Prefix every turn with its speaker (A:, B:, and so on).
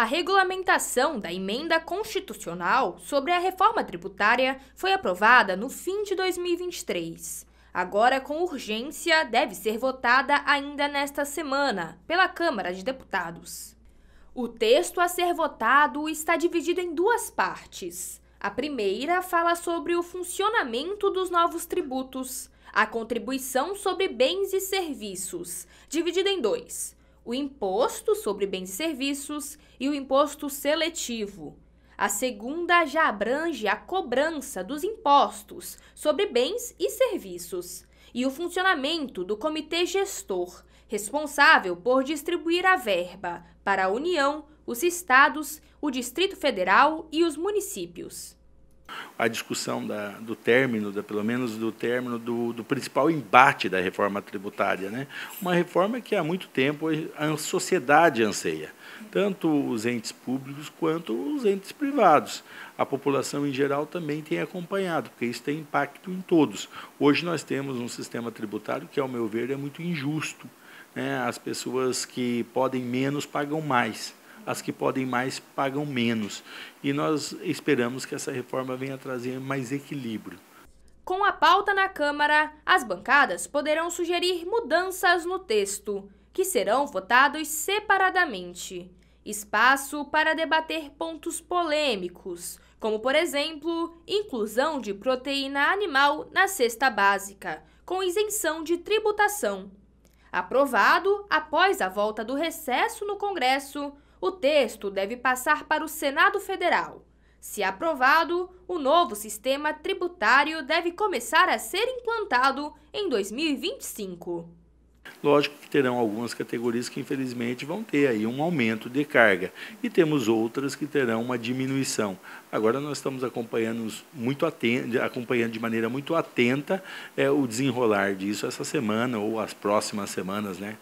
A: A regulamentação da emenda constitucional sobre a reforma tributária foi aprovada no fim de 2023. Agora, com urgência, deve ser votada ainda nesta semana pela Câmara de Deputados. O texto a ser votado está dividido em duas partes. A primeira fala sobre o funcionamento dos novos tributos, a contribuição sobre bens e serviços, dividida em dois o imposto sobre bens e serviços e o imposto seletivo. A segunda já abrange a cobrança dos impostos sobre bens e serviços e o funcionamento do comitê gestor, responsável por distribuir a verba para a União, os estados, o Distrito Federal e os municípios
B: a discussão da, do término, da, pelo menos do término do, do, principal embate da reforma tributária. Né? Uma reforma que há muito tempo a sociedade anseia, tanto os entes públicos quanto os entes privados. A população em geral também tem acompanhado, porque isso tem impacto em todos. Hoje nós temos um sistema tributário que, ao meu ver, é muito injusto. Né? As pessoas que podem menos pagam mais as que podem mais pagam menos. E nós esperamos que essa reforma venha trazer mais equilíbrio.
A: Com a pauta na Câmara, as bancadas poderão sugerir mudanças no texto, que serão votados separadamente. Espaço para debater pontos polêmicos, como, por exemplo, inclusão de proteína animal na cesta básica, com isenção de tributação. Aprovado após a volta do recesso no Congresso, o texto deve passar para o Senado Federal. Se aprovado, o novo sistema tributário deve começar a ser implantado em 2025.
B: Lógico que terão algumas categorias que infelizmente vão ter aí um aumento de carga e temos outras que terão uma diminuição. Agora nós estamos acompanhando muito atenta, acompanhando de maneira muito atenta é, o desenrolar disso essa semana ou as próximas semanas, né?